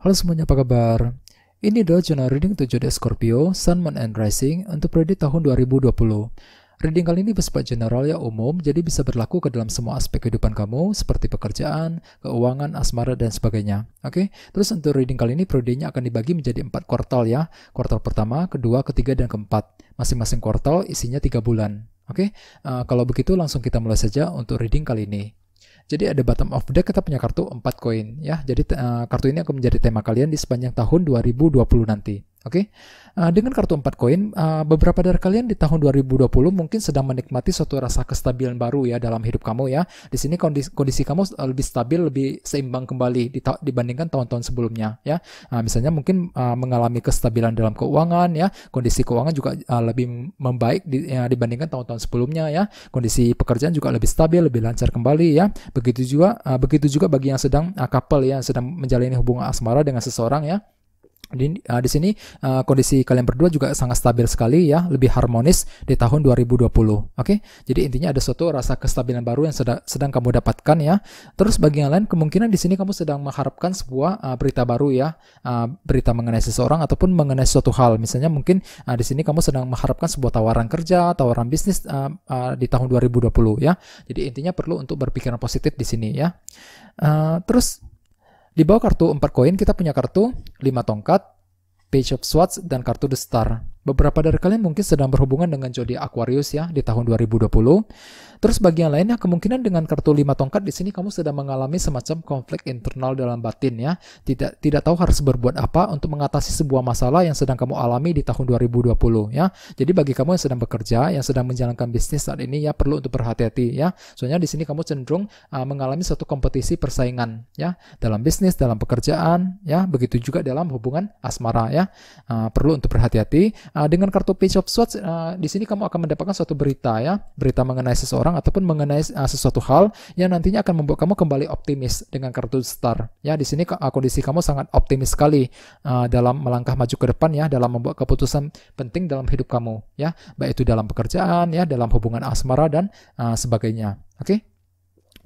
Halo semuanya, apa kabar? Ini adalah channel reading 7D Scorpio, Sun, Moon, and Rising untuk periode tahun 2020. Reading kali ini bersifat general ya umum, jadi bisa berlaku ke dalam semua aspek kehidupan kamu, seperti pekerjaan, keuangan, asmara, dan sebagainya. Oke, terus untuk reading kali ini periodenya akan dibagi menjadi empat kuartal ya. Kuartal pertama, kedua, ketiga, dan keempat. Masing-masing kuartal isinya tiga bulan. Oke, uh, kalau begitu langsung kita mulai saja untuk reading kali ini. Jadi ada bottom of deck kita punya kartu 4 koin ya. Jadi uh, kartu ini akan menjadi tema kalian di sepanjang tahun 2020 nanti. Oke, okay? uh, eh, dengan kartu 4 koin, uh, beberapa dari kalian di tahun 2020 mungkin sedang menikmati suatu rasa kestabilan baru ya dalam hidup kamu ya. Di sini kondisi, kondisi kamu lebih stabil, lebih seimbang kembali ta- dibandingkan tahun-tahun sebelumnya ya. Uh, misalnya mungkin uh, mengalami kestabilan dalam keuangan ya, kondisi keuangan juga uh, lebih membaik di, ya, dibandingkan tahun-tahun sebelumnya ya. Kondisi pekerjaan juga lebih stabil, lebih lancar kembali ya. Begitu juga, uh, begitu juga bagi yang sedang uh, couple ya, sedang menjalani hubungan asmara dengan seseorang ya. Di, uh, di sini uh, kondisi kalian berdua juga sangat stabil sekali ya, lebih harmonis di tahun 2020. Oke, okay? jadi intinya ada suatu rasa kestabilan baru yang sedang, sedang kamu dapatkan ya. Terus bagi yang lain kemungkinan di sini kamu sedang mengharapkan sebuah uh, berita baru ya, uh, berita mengenai seseorang ataupun mengenai suatu hal. Misalnya mungkin uh, di sini kamu sedang mengharapkan sebuah tawaran kerja, tawaran bisnis uh, uh, di tahun 2020 ya. Jadi intinya perlu untuk berpikiran positif di sini ya. Uh, terus di bawah kartu 4 koin kita punya kartu 5 tongkat, page of swords, dan kartu the star. Beberapa dari kalian mungkin sedang berhubungan dengan jodi Aquarius ya di tahun 2020. Terus bagian lainnya kemungkinan dengan kartu lima tongkat di sini kamu sedang mengalami semacam konflik internal dalam batin ya. Tidak tidak tahu harus berbuat apa untuk mengatasi sebuah masalah yang sedang kamu alami di tahun 2020 ya. Jadi bagi kamu yang sedang bekerja, yang sedang menjalankan bisnis saat ini ya perlu untuk berhati-hati ya. Soalnya di sini kamu cenderung uh, mengalami satu kompetisi persaingan ya dalam bisnis, dalam pekerjaan ya, begitu juga dalam hubungan asmara ya. Uh, perlu untuk berhati-hati Ah, dengan kartu Page of Swords uh, di sini kamu akan mendapatkan suatu berita ya, berita mengenai seseorang ataupun mengenai uh, sesuatu hal yang nantinya akan membuat kamu kembali optimis dengan kartu Star. Ya, di sini uh, kondisi kamu sangat optimis sekali uh, dalam melangkah maju ke depan ya, dalam membuat keputusan penting dalam hidup kamu ya, baik itu dalam pekerjaan ya, dalam hubungan asmara dan uh, sebagainya. Oke? Okay?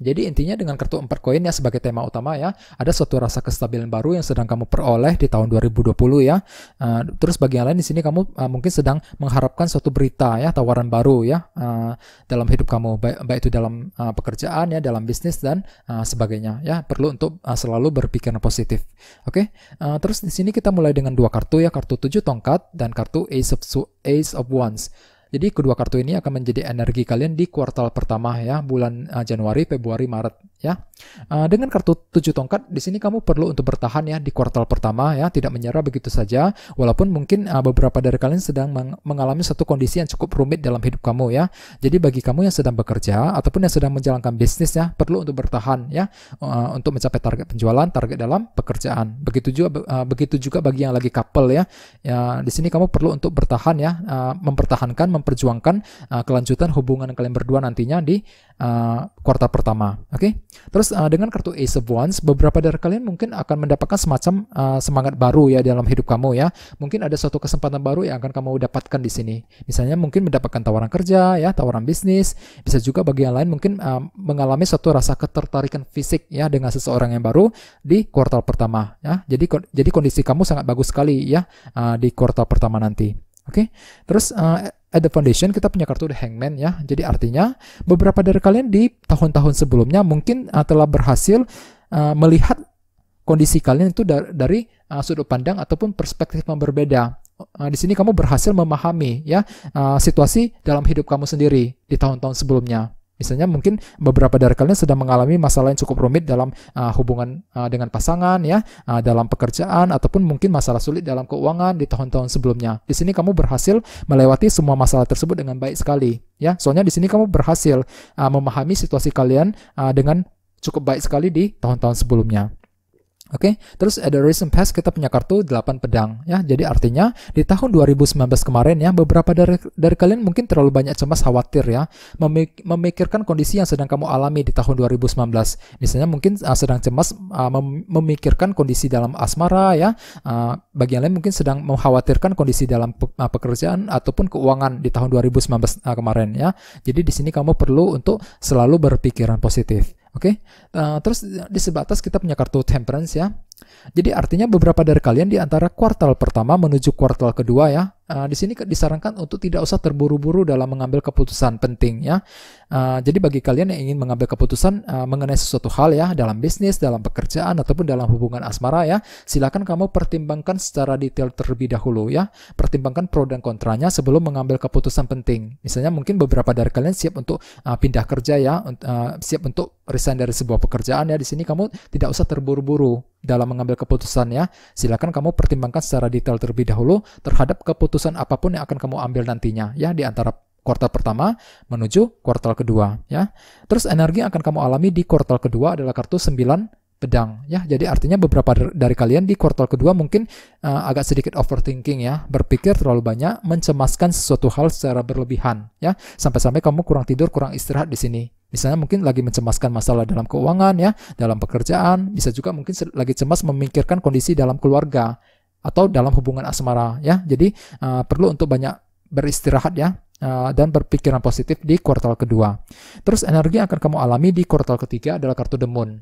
Jadi intinya dengan kartu 4 koin ya sebagai tema utama ya, ada suatu rasa kestabilan baru yang sedang kamu peroleh di tahun 2020 ya. Eh, terus bagi yang lain di sini kamu eh, mungkin sedang mengharapkan suatu berita ya, tawaran baru ya eh, dalam hidup kamu baik, itu dalam pekerjaan ya, dalam bisnis dan sebagainya ya. Perlu untuk selalu berpikir positif. Oke. terus di sini kita mulai dengan dua kartu ya, kartu 7 tongkat dan kartu Ace of Ace of Wands. Jadi kedua kartu ini akan menjadi energi kalian di kuartal pertama ya, bulan eh, Januari, Februari, Maret ya. Eh, dengan kartu tujuh tongkat di sini kamu perlu untuk bertahan ya di kuartal pertama ya, tidak menyerah begitu saja walaupun mungkin eh, beberapa dari kalian sedang mengalami satu kondisi yang cukup rumit dalam hidup kamu ya. Jadi bagi kamu yang sedang bekerja ataupun yang sedang menjalankan bisnis ya, perlu untuk bertahan ya eh, untuk mencapai target penjualan, target dalam pekerjaan. Begitu juga begitu juga bagi yang lagi couple ya. Ya di sini kamu perlu untuk bertahan ya, mempertahankan, memperjuangkan kelanjutan hubungan kalian berdua nantinya di uh, kuartal pertama. Oke, okay? terus uh, dengan kartu Ace of Wands, beberapa dari kalian mungkin akan mendapatkan semacam uh, semangat baru ya dalam hidup kamu ya. Mungkin ada suatu kesempatan baru yang akan kamu dapatkan di sini. Misalnya mungkin mendapatkan tawaran kerja ya, tawaran bisnis. Bisa juga bagi yang lain mungkin uh, mengalami suatu rasa ketertarikan fisik ya dengan seseorang yang baru di kuartal pertama ya. Jadi ko jadi kondisi kamu sangat bagus sekali ya uh, di kuartal pertama nanti. Oke, okay? terus uh, at the foundation kita punya kartu The Hangman ya. Jadi artinya beberapa dari kalian di tahun-tahun sebelumnya mungkin uh, telah berhasil uh, melihat kondisi kalian itu dari, dari uh, sudut pandang ataupun perspektif yang berbeda. Uh, di sini kamu berhasil memahami ya uh, situasi dalam hidup kamu sendiri di tahun-tahun sebelumnya. Misalnya mungkin beberapa dari kalian sedang mengalami masalah yang cukup rumit dalam uh, hubungan uh, dengan pasangan ya, uh, dalam pekerjaan ataupun mungkin masalah sulit dalam keuangan di tahun-tahun sebelumnya. Di sini kamu berhasil melewati semua masalah tersebut dengan baik sekali ya. Soalnya di sini kamu berhasil uh, memahami situasi kalian uh, dengan cukup baik sekali di tahun-tahun sebelumnya. Oke, okay? terus ada recent past kita punya kartu 8 pedang ya. Jadi artinya di tahun 2019 kemarin ya beberapa dari dari kalian mungkin terlalu banyak cemas khawatir ya, memikirkan kondisi yang sedang kamu alami di tahun 2019. Misalnya mungkin uh, sedang cemas uh, memikirkan kondisi dalam asmara ya. Uh, ah, bagian lain mungkin sedang mengkhawatirkan kondisi dalam pe pekerjaan ataupun keuangan di tahun 2019 uh, kemarin ya. Jadi di sini kamu perlu untuk selalu berpikiran positif. Oke, okay? uh, eh, terus di sebatas kita punya kartu temperance ya. Jadi artinya beberapa dari kalian di antara kuartal pertama menuju kuartal kedua ya, eh, di sini disarankan untuk tidak usah terburu-buru dalam mengambil keputusan penting ya. Eh, jadi bagi kalian yang ingin mengambil keputusan eh, mengenai sesuatu hal ya, dalam bisnis, dalam pekerjaan ataupun dalam hubungan asmara ya, silakan kamu pertimbangkan secara detail terlebih dahulu ya. Pertimbangkan pro dan kontranya sebelum mengambil keputusan penting. Misalnya mungkin beberapa dari kalian siap untuk pindah kerja ya, siap untuk resign dari sebuah pekerjaan ya. Di sini kamu tidak usah terburu-buru dalam mengambil keputusannya, silakan kamu pertimbangkan secara detail terlebih dahulu terhadap keputusan apapun yang akan kamu ambil nantinya ya di antara kuartal pertama menuju kuartal kedua ya. Terus energi yang akan kamu alami di kuartal kedua adalah kartu 9 pedang ya jadi artinya beberapa dari kalian di kuartal kedua mungkin uh, agak sedikit overthinking ya berpikir terlalu banyak mencemaskan sesuatu hal secara berlebihan ya sampai-sampai kamu kurang tidur kurang istirahat di sini Misalnya mungkin lagi mencemaskan masalah dalam keuangan ya, dalam pekerjaan, bisa juga mungkin lagi cemas memikirkan kondisi dalam keluarga atau dalam hubungan asmara ya. Jadi uh, perlu untuk banyak beristirahat ya uh, dan berpikiran positif di kuartal kedua. Terus energi yang akan kamu alami di kuartal ketiga adalah kartu demun.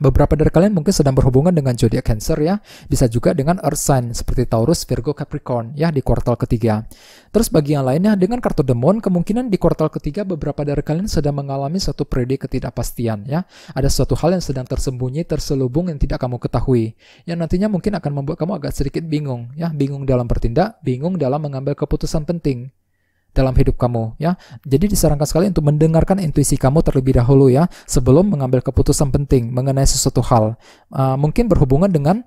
Beberapa dari kalian mungkin sedang berhubungan dengan zodiak Cancer ya, bisa juga dengan Earth sign seperti Taurus, Virgo, Capricorn ya di kuartal ketiga. Terus bagi yang lainnya dengan kartu Demon kemungkinan di kuartal ketiga beberapa dari kalian sedang mengalami suatu periode ketidakpastian ya. Ada suatu hal yang sedang tersembunyi, terselubung yang tidak kamu ketahui. Yang nantinya mungkin akan membuat kamu agak sedikit bingung ya, bingung dalam bertindak, bingung dalam mengambil keputusan penting dalam hidup kamu ya. Jadi disarankan sekali untuk mendengarkan intuisi kamu terlebih dahulu ya sebelum mengambil keputusan penting mengenai sesuatu hal. Uh, mungkin berhubungan dengan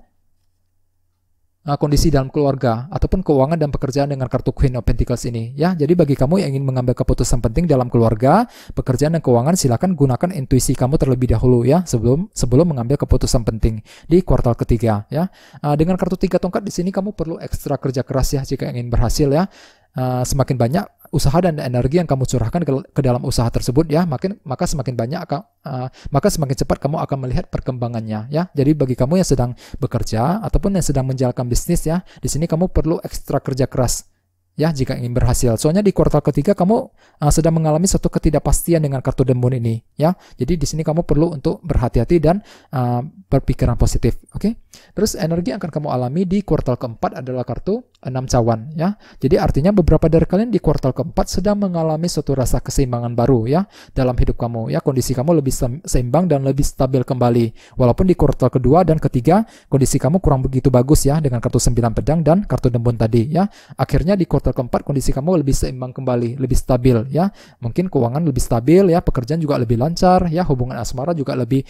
uh, kondisi dalam keluarga ataupun keuangan dan pekerjaan dengan kartu Queen of Pentacles ini ya. Jadi bagi kamu yang ingin mengambil keputusan penting dalam keluarga, pekerjaan dan keuangan silakan gunakan intuisi kamu terlebih dahulu ya sebelum sebelum mengambil keputusan penting di kuartal ketiga ya. Uh, dengan kartu tiga tongkat di sini kamu perlu ekstra kerja keras ya jika ingin berhasil ya. Eh, semakin banyak usaha dan energi yang kamu curahkan ke, ke dalam usaha tersebut ya makin maka semakin banyak akan uh, eh, maka semakin cepat kamu akan melihat perkembangannya ya jadi bagi kamu yang sedang bekerja ataupun yang sedang menjalankan bisnis ya di sini kamu perlu ekstra kerja keras ya jika ingin berhasil. Soalnya di kuartal ketiga kamu uh, sedang mengalami suatu ketidakpastian dengan kartu demun ini ya. Jadi di sini kamu perlu untuk berhati-hati dan uh, berpikiran positif, oke? Okay? Terus energi yang akan kamu alami di kuartal keempat adalah kartu 6 cawan ya. Jadi artinya beberapa dari kalian di kuartal keempat sedang mengalami suatu rasa keseimbangan baru ya dalam hidup kamu ya. Kondisi kamu lebih seimbang dan lebih stabil kembali. Walaupun di kuartal kedua dan ketiga kondisi kamu kurang begitu bagus ya dengan kartu 9 pedang dan kartu dembun tadi ya. Akhirnya di kuartal keempat kondisi kamu lebih seimbang kembali, lebih stabil ya. Mungkin keuangan lebih stabil ya, pekerjaan juga lebih lancar ya, hubungan asmara juga lebih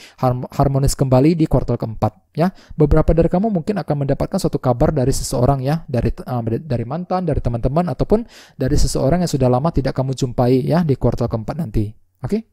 harmonis kembali di kuartal keempat ya. Beber beberapa dari kamu mungkin akan mendapatkan suatu kabar dari seseorang ya, dari uh, dari mantan, dari teman-teman ataupun dari seseorang yang sudah lama tidak kamu jumpai ya di kuartal keempat nanti. Oke? Okay?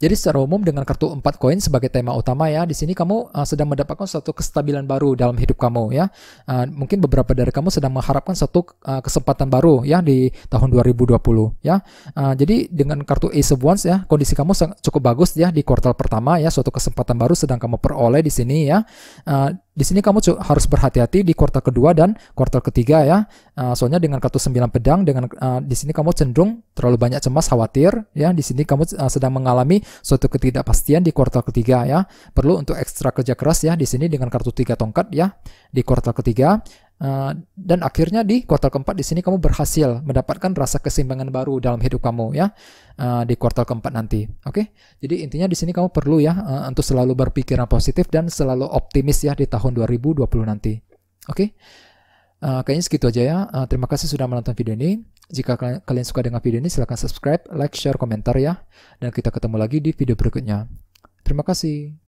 Jadi secara umum dengan kartu 4 koin sebagai tema utama ya, di sini kamu uh, sedang mendapatkan suatu kestabilan baru dalam hidup kamu ya. Uh, mungkin beberapa dari kamu sedang mengharapkan suatu uh, kesempatan baru ya di tahun 2020 ya. Uh, jadi dengan kartu Ace of Wands ya, kondisi kamu cukup bagus ya di kuartal pertama ya, suatu kesempatan baru sedang kamu peroleh di sini ya. Uh, di sini kamu harus berhati-hati di kuartal kedua dan kuartal ketiga ya. Uh, soalnya dengan kartu 9 pedang dengan uh, di sini kamu cenderung terlalu banyak cemas, khawatir ya. Di sini kamu uh, sedang mengalami suatu ketidakpastian di kuartal ketiga ya. Perlu untuk ekstra kerja keras ya di sini dengan kartu tiga tongkat ya di kuartal ketiga. Eh, dan akhirnya di kuartal keempat di sini kamu berhasil mendapatkan rasa keseimbangan baru dalam hidup kamu ya uh, di kuartal keempat nanti. Oke. Okay? Jadi intinya di sini kamu perlu ya uh, untuk selalu berpikiran positif dan selalu optimis ya di tahun 2020 nanti. Oke. Okay? Uh, kayaknya segitu aja ya. Uh, terima kasih sudah menonton video ini. Jika kalian suka dengan video ini silahkan subscribe, like, share, komentar ya. Dan kita ketemu lagi di video berikutnya. Terima kasih.